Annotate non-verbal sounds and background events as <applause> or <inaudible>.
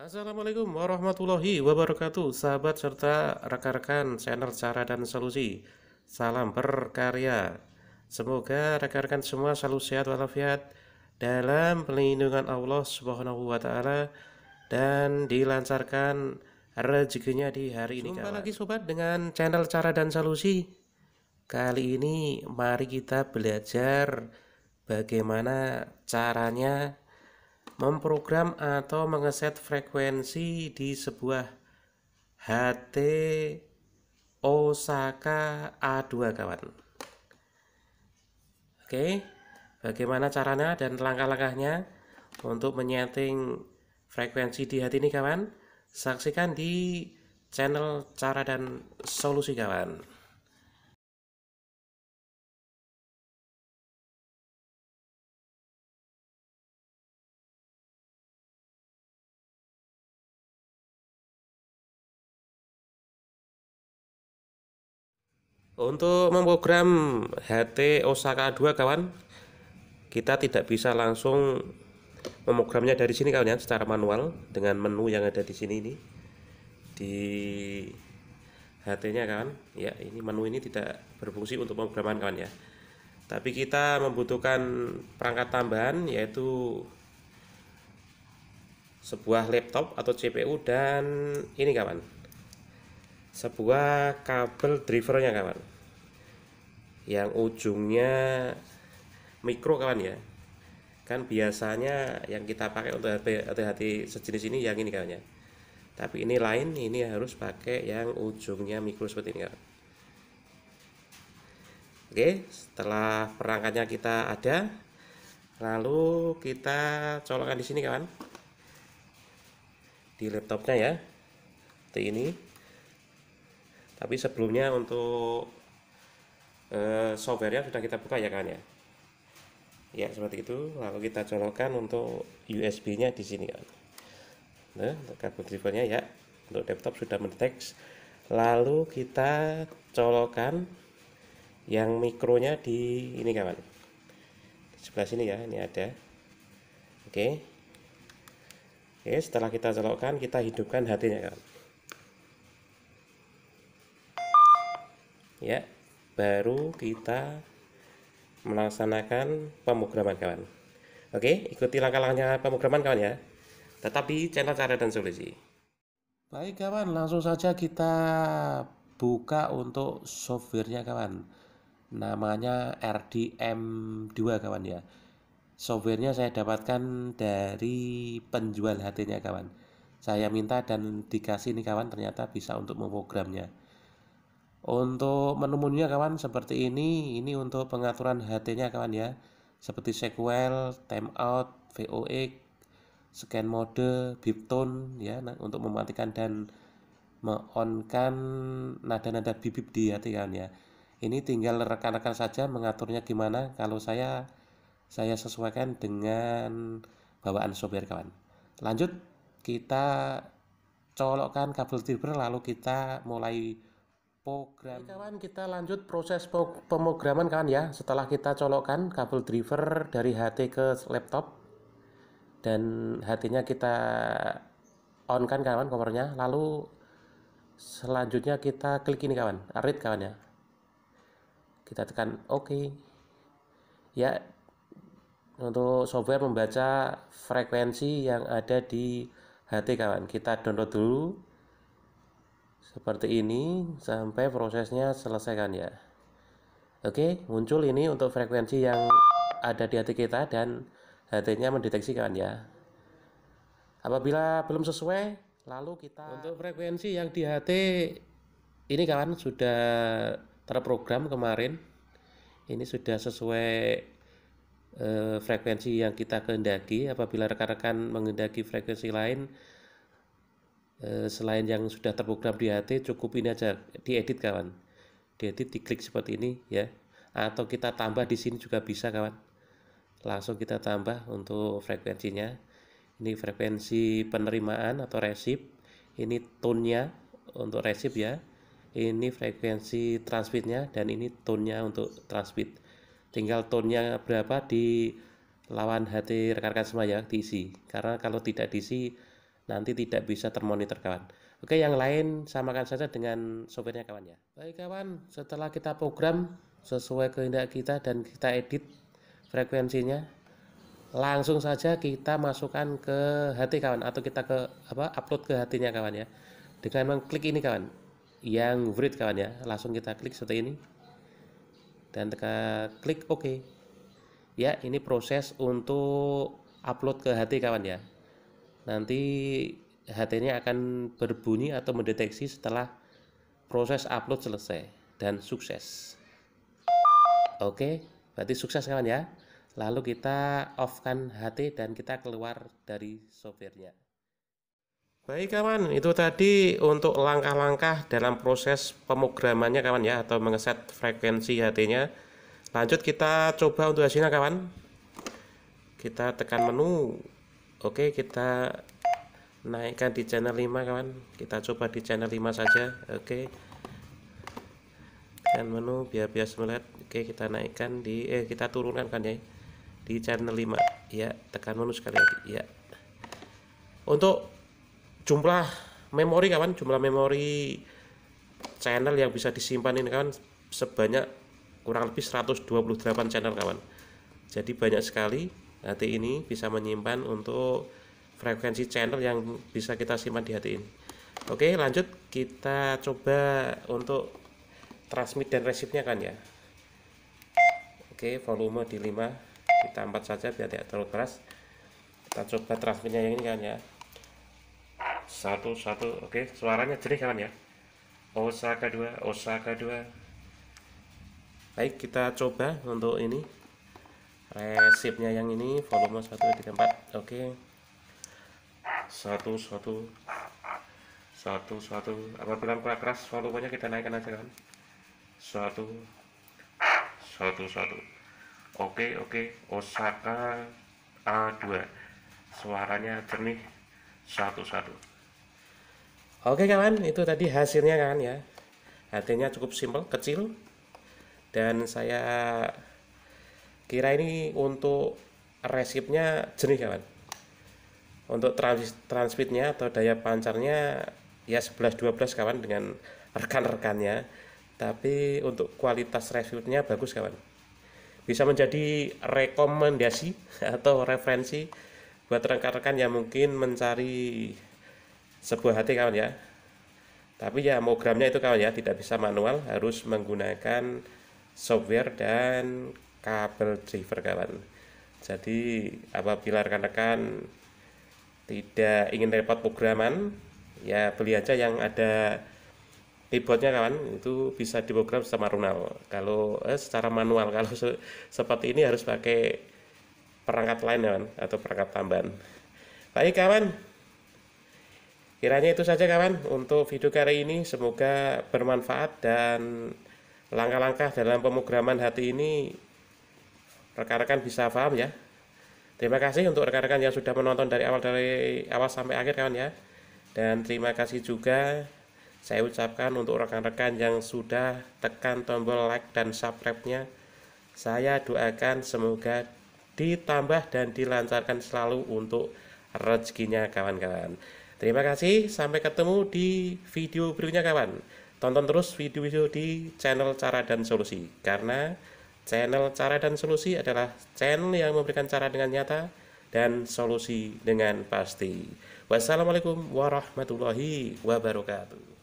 Assalamualaikum warahmatullahi wabarakatuh Sahabat serta rekan-rekan channel cara dan solusi Salam berkarya Semoga rekan-rekan semua selalu sehat walafiat Dalam pelindungan Allah subhanahu wa ta'ala Dan dilancarkan rezekinya di hari ini Jumpa lagi sobat dengan channel cara dan solusi Kali ini mari kita belajar Bagaimana caranya memprogram atau mengeset frekuensi di sebuah HT Osaka A2 kawan. Oke, bagaimana caranya dan langkah-langkahnya untuk menyeting frekuensi di HT ini kawan? Saksikan di channel cara dan solusi kawan. Untuk memprogram HT Osaka 2 kawan, kita tidak bisa langsung memprogramnya dari sini kawan ya secara manual dengan menu yang ada di sini ini di HT-nya kawan. Ya, ini menu ini tidak berfungsi untuk pemrograman kawan ya. Tapi kita membutuhkan perangkat tambahan yaitu sebuah laptop atau CPU dan ini kawan sebuah kabel drivernya kawan yang ujungnya mikro kawan ya kan biasanya yang kita pakai untuk hati-hati sejenis ini yang ini kawan ya tapi ini lain ini harus pakai yang ujungnya mikro seperti ini kawan oke setelah perangkatnya kita ada lalu kita colokkan di sini kawan di laptopnya ya seperti ini tapi sebelumnya untuk Software eh, softwarenya sudah kita buka ya kan ya ya seperti itu lalu kita colokkan untuk USB nya di sini kan nah untuk kabel drivernya ya untuk laptop sudah mendeteksi lalu kita colokan yang mikronya di ini kawan di sebelah sini ya ini ada oke oke setelah kita colokkan kita hidupkan hatinya kawan ya baru kita melaksanakan pemrograman kawan oke ikuti langkah-langkahnya pemrograman kawan ya tetapi channel cara dan solusi baik kawan langsung saja kita buka untuk softwarenya kawan namanya RDM2 kawan ya softwarenya saya dapatkan dari penjual HT-nya kawan saya minta dan dikasih nih kawan ternyata bisa untuk memprogramnya untuk menemunya kawan seperti ini, ini untuk pengaturan HT-nya kawan ya. Seperti sequel, timeout, VOX, scan mode, beep tone ya nah, untuk mematikan dan meonkan nada-nada bibip di hati kawan ya. Ini tinggal rekan-rekan saja mengaturnya gimana. Kalau saya saya sesuaikan dengan bawaan software kawan. Lanjut kita colokkan kabel fiber lalu kita mulai program. Oke, kawan, kita lanjut proses pemrograman kawan ya. Setelah kita colokkan kabel driver dari HT ke laptop dan HT-nya kita on kan kawan kompornya Lalu selanjutnya kita klik ini kawan, read kawan ya. Kita tekan OK. Ya, untuk software membaca frekuensi yang ada di HT kawan. Kita download dulu seperti ini sampai prosesnya selesaikan ya oke muncul ini untuk frekuensi yang ada di hati kita dan hatinya mendeteksikan ya apabila belum sesuai lalu kita untuk frekuensi yang di hati ini kawan sudah terprogram kemarin ini sudah sesuai eh, frekuensi yang kita kehendaki apabila rekan-rekan mengendaki frekuensi lain Eh, selain yang sudah terprogram di HT cukup ini aja diedit kawan diedit diklik seperti ini ya atau kita tambah di sini juga bisa kawan langsung kita tambah untuk frekuensinya ini frekuensi penerimaan atau resip ini tone untuk resip ya ini frekuensi transmitnya dan ini tone untuk transmit tinggal tone berapa di lawan hati rekan-rekan semua ya diisi karena kalau tidak diisi nanti tidak bisa termonitor kawan. Oke, yang lain samakan saja dengan softwarenya kawan ya. Baik kawan, setelah kita program sesuai kehendak kita dan kita edit frekuensinya, langsung saja kita masukkan ke hati kawan atau kita ke apa upload ke hatinya kawan ya. Dengan mengklik ini kawan, yang read kawan ya, langsung kita klik seperti ini dan tekan klik OK. Ya, ini proses untuk upload ke hati kawan ya nanti HT-nya akan berbunyi atau mendeteksi setelah proses upload selesai dan sukses. Oke, berarti sukses kawan ya. Lalu kita off-kan HT dan kita keluar dari softwarenya. Baik kawan, itu tadi untuk langkah-langkah dalam proses pemrogramannya kawan ya atau mengeset frekuensi HT-nya. Lanjut kita coba untuk hasilnya kawan. Kita tekan menu Oke kita naikkan di channel 5 kawan kita coba di channel 5 saja oke dan menu biar biasa melihat oke kita naikkan di eh kita turunkan kan ya di channel 5 ya tekan menu sekali lagi ya untuk jumlah memori kawan jumlah memori channel yang bisa disimpan ini kawan sebanyak kurang lebih 128 channel kawan jadi banyak sekali hati ini bisa menyimpan untuk frekuensi channel yang bisa kita simpan di hati ini oke lanjut kita coba untuk transmit dan receive nya kan ya oke volume di 5 kita empat saja biar tidak terlalu keras kita coba transmitnya yang ini kan ya satu satu oke suaranya jernih kan ya Osaka 2 Osaka 2 baik kita coba untuk ini resipnya yang ini volume 1 3 4 oke satu satu satu satu apabila kurang keras volumenya kita naikkan aja kan satu satu satu oke oke Osaka A2 suaranya jernih satu satu oke kawan itu tadi hasilnya kan ya artinya cukup simpel kecil dan saya kira ini untuk resipnya jenis kawan ya, untuk transmit transmitnya atau daya pancarnya ya 11-12 kawan dengan rekan-rekannya tapi untuk kualitas resipnya bagus kawan bisa menjadi rekomendasi <laughs> atau referensi buat rekan-rekan yang mungkin mencari sebuah hati kawan ya tapi ya mau itu kawan ya tidak bisa manual harus menggunakan software dan kabel driver kawan jadi apabila rekan-rekan tidak ingin repot programan ya beli aja yang ada keyboardnya kawan itu bisa diprogram sama runal kalau eh, secara manual <laughs> kalau se seperti ini harus pakai perangkat lain kawan atau perangkat tambahan baik kawan kiranya itu saja kawan untuk video kali ini semoga bermanfaat dan langkah-langkah dalam pemrograman hati ini rekan-rekan bisa paham ya terima kasih untuk rekan-rekan yang sudah menonton dari awal dari awal sampai akhir kawan ya dan terima kasih juga saya ucapkan untuk rekan-rekan yang sudah tekan tombol like dan subscribe-nya saya doakan semoga ditambah dan dilancarkan selalu untuk rezekinya kawan-kawan terima kasih sampai ketemu di video berikutnya kawan tonton terus video-video di channel cara dan solusi karena Channel Cara dan Solusi adalah channel yang memberikan cara dengan nyata dan solusi dengan pasti. Wassalamualaikum warahmatullahi wabarakatuh.